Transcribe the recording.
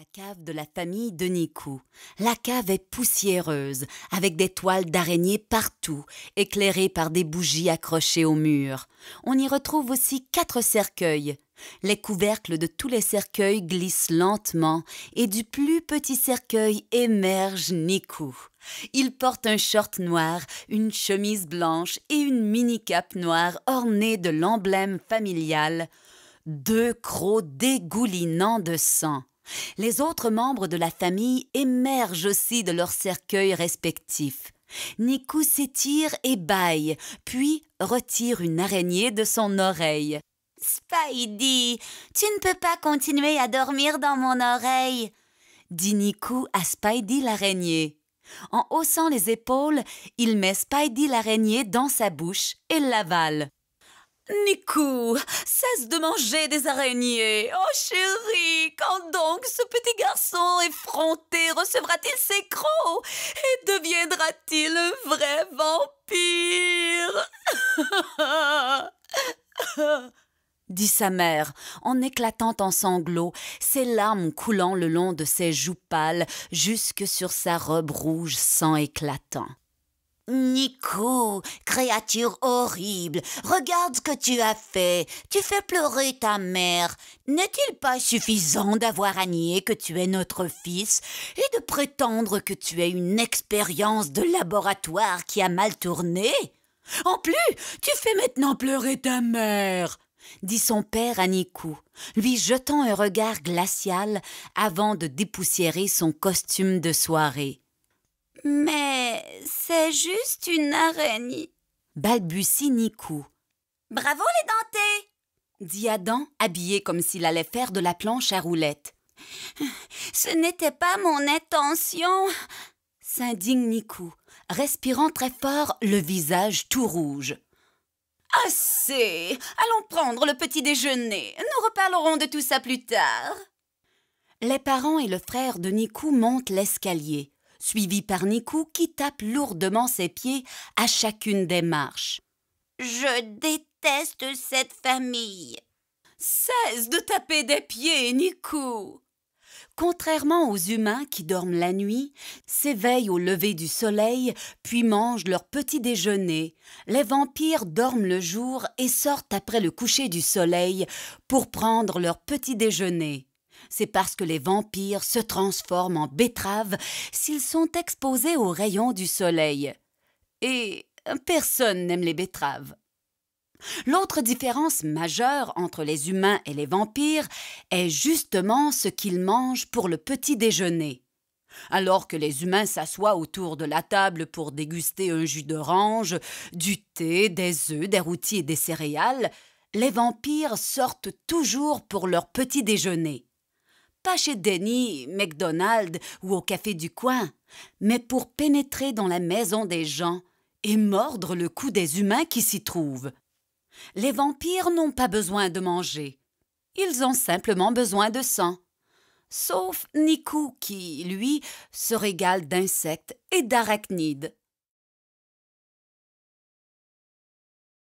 la cave de la famille de Nicou. La cave est poussiéreuse, avec des toiles d'araignées partout, éclairées par des bougies accrochées au mur. On y retrouve aussi quatre cercueils. Les couvercles de tous les cercueils glissent lentement, et du plus petit cercueil émerge Nikou. Il porte un short noir, une chemise blanche et une mini-cape noire ornée de l'emblème familial deux crocs dégoulinants de sang. Les autres membres de la famille émergent aussi de leurs cercueils respectifs. Niku s'étire et bâille, puis retire une araignée de son oreille. Spidey, tu ne peux pas continuer à dormir dans mon oreille, dit Niku à Spidey l'araignée. En haussant les épaules, il met Spidey l'araignée dans sa bouche et l'avale. Nico, cesse de manger des araignées. Oh chérie, quand donc ce petit garçon effronté recevra-t-il ses crocs et deviendra-t-il un vrai vampire dit sa mère, en éclatant en sanglots, ses larmes coulant le long de ses joues pâles jusque sur sa robe rouge sang éclatant. Nico, créature horrible, regarde ce que tu as fait. Tu fais pleurer ta mère. N'est-il pas suffisant d'avoir à nier que tu es notre fils et de prétendre que tu es une expérience de laboratoire qui a mal tourné En plus, tu fais maintenant pleurer ta mère dit son père à Nico, lui jetant un regard glacial avant de dépoussiérer son costume de soirée. Mais c'est juste une araignée. Balbutie Nikou. Bravo les dentés dit Adam, habillé comme s'il allait faire de la planche à roulettes. Ce n'était pas mon intention, s'indigne Nicou, respirant très fort, le visage tout rouge. Assez Allons prendre le petit déjeuner. Nous reparlerons de tout ça plus tard. Les parents et le frère de Nicou montent l'escalier suivi par Nikou qui tape lourdement ses pieds à chacune des marches. Je déteste cette famille. Cesse de taper des pieds, Nikou. Contrairement aux humains qui dorment la nuit, s'éveillent au lever du soleil, puis mangent leur petit déjeuner, les vampires dorment le jour et sortent après le coucher du soleil pour prendre leur petit déjeuner. C'est parce que les vampires se transforment en betteraves s'ils sont exposés aux rayons du soleil. Et personne n'aime les betteraves. L'autre différence majeure entre les humains et les vampires est justement ce qu'ils mangent pour le petit déjeuner. Alors que les humains s'assoient autour de la table pour déguster un jus d'orange, du thé, des œufs, des routiers et des céréales, les vampires sortent toujours pour leur petit déjeuner pas chez Denny, McDonald ou au café du coin, mais pour pénétrer dans la maison des gens et mordre le cou des humains qui s'y trouvent. Les vampires n'ont pas besoin de manger. Ils ont simplement besoin de sang. Sauf Niku qui, lui, se régale d'insectes et d'arachnides.